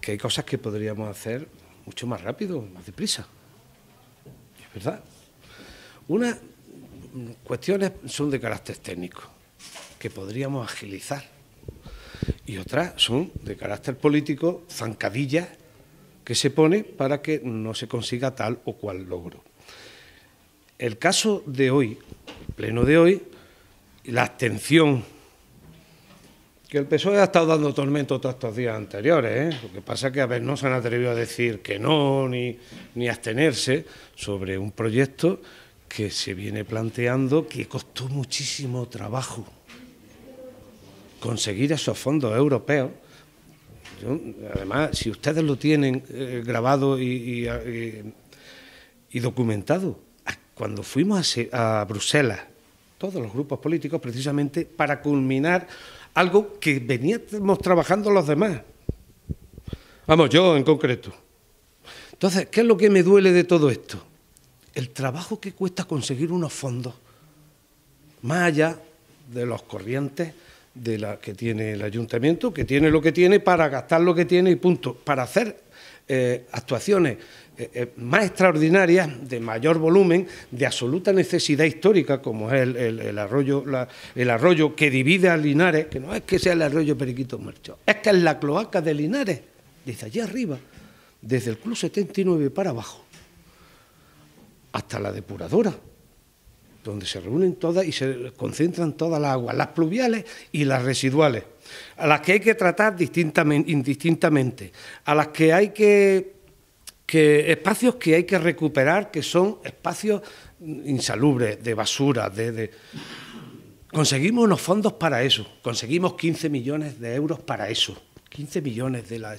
que hay cosas que podríamos hacer mucho más rápido, más deprisa. Es verdad. Unas mm, cuestiones son de carácter técnico, que podríamos agilizar. Y otras son de carácter político, zancadillas que se pone para que no se consiga tal o cual logro. El caso de hoy, pleno de hoy, la abstención que el PSOE ha estado dando tormento todos estos días anteriores. ¿eh? Lo que pasa es que a ver, no se han atrevido a decir que no, ni, ni abstenerse sobre un proyecto que se viene planteando que costó muchísimo trabajo conseguir esos fondos europeos. además, si ustedes lo tienen eh, grabado y, y, documentado, ah, cuando fuimos a, a Bruselas, todos los grupos políticos, precisamente para culminar algo que veníamos trabajando los demás. Vamos, yo en concreto. Entonces, ¿qué es lo que me duele de todo esto? El trabajo que cuesta conseguir unos fondos, más allá de los corrientes de la que tiene el ayuntamiento, que tiene lo que tiene para gastar lo que tiene y punto, para hacer eh, actuaciones eh, eh, más extraordinarias, de mayor volumen, de absoluta necesidad histórica, como es el, arroyo, el arroyo que divide a Linares, que no es que sea el arroyo Periquito Marchó, es que es la cloaca de Linares, desde allí arriba, desde el Club 79 para abajo, hasta la depuradora donde se reúnen todas y se concentran todas las aguas, las pluviales y las residuales, a las que hay que tratar distintamente, indistintamente, a las que hay que que espacios que hay que recuperar, que son espacios insalubres, de basura, de, Conseguimos unos fondos para eso, conseguimos 15 millones de euros para eso, 15 millones de la...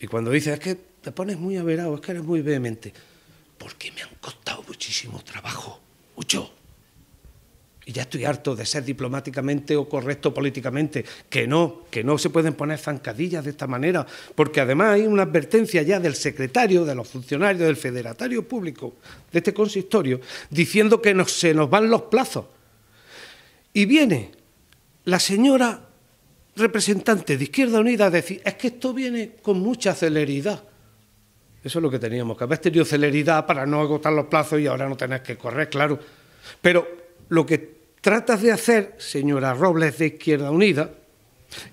Y cuando dices, es que te pones muy averado, es que eres muy vehemente, porque me han costado muchísimo trabajo, mucho ya estoy harto de ser diplomáticamente o correcto políticamente, que no, que no se pueden poner zancadillas de esta manera, porque además hay una advertencia ya del secretario, de los funcionarios, del federatario público de este consistorio, diciendo que se nos van los plazos. Y viene la señora representante de Izquierda Unida a decir, es que esto viene con mucha celeridad. Eso es lo que teníamos, que haber tenido celeridad para no agotar los plazos y ahora no tener que correr, claro. Pero lo que tratas de hacer, señora Robles de Izquierda Unida,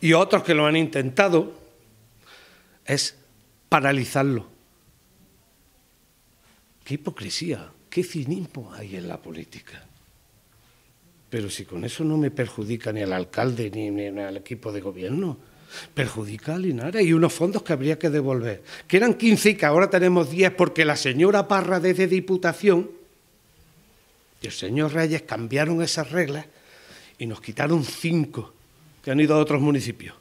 y otros que lo han intentado, es paralizarlo. Qué hipocresía, qué cinismo hay en la política. Pero si con eso no me perjudica ni al alcalde ni, al equipo de gobierno, perjudica a Linares y unos fondos que habría que devolver, que eran 15 y que ahora tenemos 10 porque la señora Parra desde Diputación y el señor Reyes cambiaron esas reglas y nos quitaron cinco que han ido a otros municipios,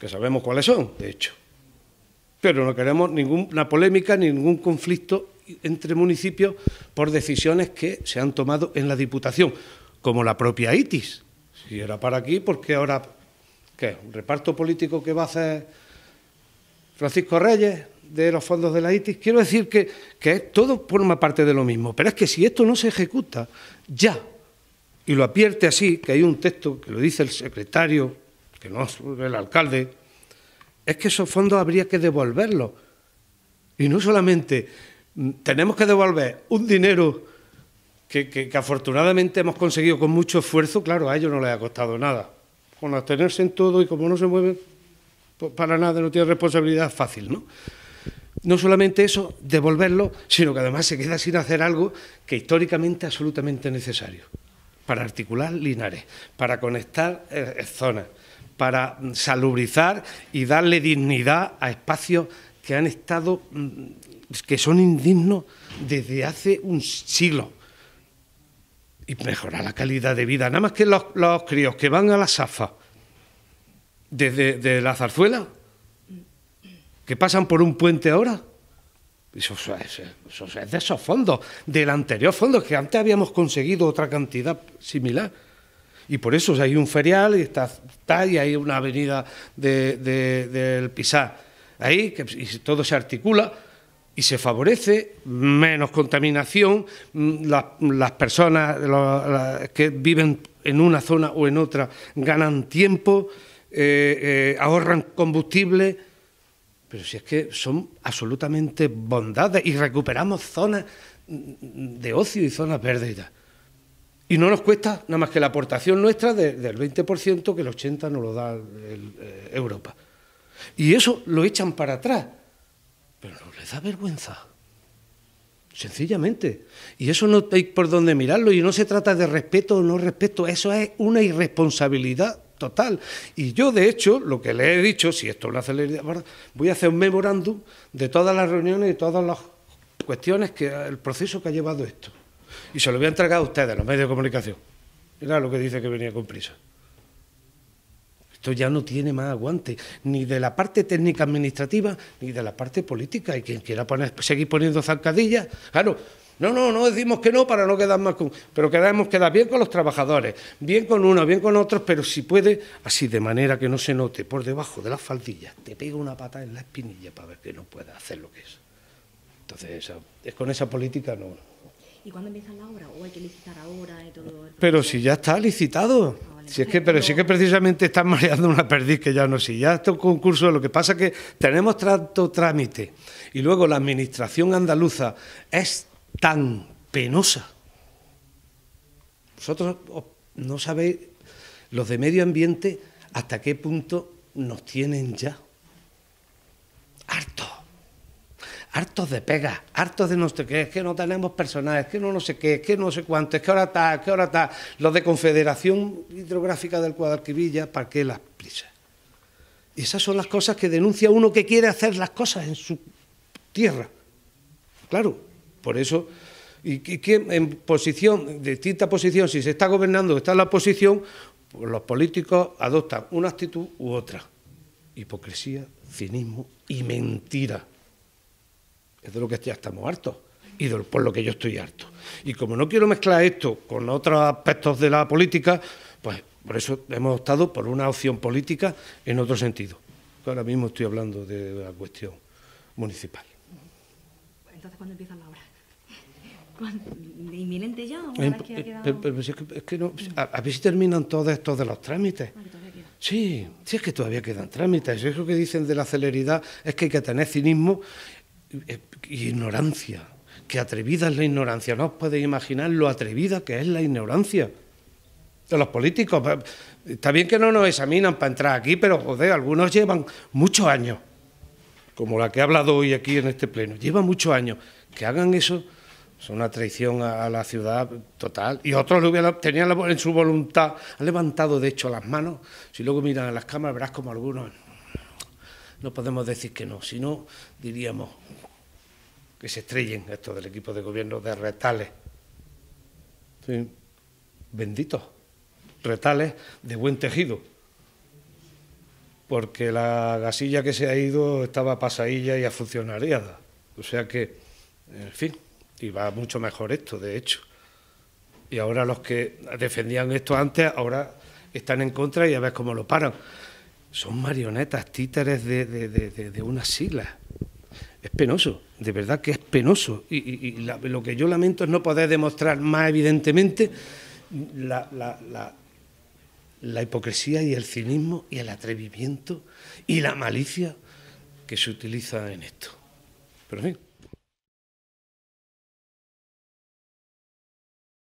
que sabemos cuáles son, de hecho. Pero no queremos ninguna polémica, ningún conflicto entre municipios por decisiones que se han tomado en la Diputación, como la propia ITIS. Si era para aquí, porque ahora, ¿qué? ¿Un reparto político que va a hacer Francisco Reyes? de los fondos de la ITIS, quiero decir que, todo forma parte de lo mismo, pero es que si esto no se ejecuta ya, y lo apierte así, que hay un texto que lo dice el secretario, que no es el alcalde, es que esos fondos habría que devolverlos. Y no solamente mm, tenemos que devolver un dinero que, afortunadamente hemos conseguido con mucho esfuerzo, claro, a ellos no les ha costado nada. Con abstenerse en todo y como no se mueve pues para nada, no tiene responsabilidad, fácil, ¿no? No solamente eso, devolverlo, sino que además se queda sin hacer algo que históricamente es absolutamente necesario para articular linares, para conectar eh, zonas, para mm, salubrizar y darle dignidad a espacios que han estado, mm, que son indignos desde hace un siglo. Y mejorar la calidad de vida. Nada más que los, críos que van a la SAFA desde la zarzuela que pasan por un puente ahora. Eso, es, de esos fondos, del anterior fondo, que antes habíamos conseguido otra cantidad similar. Y por eso hay un ferial y está, y hay una avenida del Pisá. Ahí y todo se articula y se favorece menos contaminación, mm, las, personas que viven en una zona o en otra ganan tiempo, eh, eh, ahorran combustible pero si es que son absolutamente bondades y recuperamos zonas de ocio y zonas verdes y Y no nos cuesta nada más que la aportación nuestra del 20% que el 80% nos lo da eh, Europa. Y eso lo echan para atrás. Pero no les da vergüenza. Sencillamente. Y eso no hay por dónde mirarlo. Y no se trata de respeto o no respeto. Eso es una irresponsabilidad total. Y yo, de hecho, lo que le he dicho, si esto lo hace la voy a hacer un memorándum de todas las reuniones y todas las cuestiones, que el proceso que ha llevado esto. Y se lo voy a entregar a ustedes, a los medios de comunicación. Era lo que dice que venía con prisa. Esto ya no tiene más aguante, ni de la parte técnica administrativa, ni de la parte política. Y quien quiera seguir poniendo zancadillas, claro, no, no, no decimos que no para no quedar más con... Pero queremos quedar bien con los trabajadores, bien con unos, bien con otros, pero si puede, así de manera que no se note por debajo de las faldillas, te pega una pata en la espinilla para ver que no pueda hacer lo que es. Entonces, es con esa política no. ¿Y cuándo empieza la obra? ¿O hay que licitar ahora y todo? pero si ya está licitado. Ah, si es que, pero si es que precisamente están mareando una perdiz que ya no si ya está un concurso, lo que pasa es que tenemos tanto trámite y luego la administración andaluza es tan penosa. Vosotros no sabéis, los de medio ambiente, hasta qué punto nos tienen ya. Hartos. Hartos de pega, hartos de no sé qué, es que no tenemos personal, es que no, no sé qué, es que no sé cuánto, es que ahora está, que ahora está. Los de Confederación Hidrográfica del Cuadalquivilla ¿para qué las prisas? esas son las cosas que denuncia uno que quiere hacer las cosas en su tierra. Claro, por eso, y, que en posición, distinta posición, si se está gobernando o está en la oposición, pues los políticos adoptan una actitud u otra. Hipocresía, cinismo y mentira. Es de lo que ya estamos hartos y por lo que yo estoy harto. Y como no quiero mezclar esto con otros aspectos de la política, pues por eso hemos optado por una opción política en otro sentido. Ahora mismo estoy hablando de la cuestión municipal. Entonces, ¿cuándo empiezan las obras? inminente ya. a, ver si terminan todos estos de los trámites. sí, sí es que todavía quedan trámites. Eso que dicen de la celeridad es que hay que tener cinismo e, ignorancia. Que atrevida es la ignorancia. No os podéis imaginar lo atrevida que es la ignorancia de los políticos. Está bien que no nos examinan para entrar aquí, pero joder, algunos llevan muchos años, como la que ha hablado hoy aquí en este pleno. Lleva muchos años. Que hagan eso es una traición a, la ciudad total. Y otros lo hubieran, tenían en su voluntad, han levantado de hecho las manos. Si luego miran a las cámaras, verás como algunos. No podemos decir que no, si no, diríamos que se estrellen estos del equipo de gobierno de retales. Benditos retales de buen tejido porque la gasilla que se ha ido estaba pasadilla y a funcionariada. O sea que, en fin, y va mucho mejor esto, de hecho. Y ahora los que defendían esto antes, ahora están en contra y a ver cómo lo paran. Son marionetas, títeres de, de, de, unas siglas. Es penoso, de verdad que es penoso. Y, lo que yo lamento es no poder demostrar más evidentemente la, la hipocresía y el cinismo y el atrevimiento y la malicia que se utiliza en esto. Pero en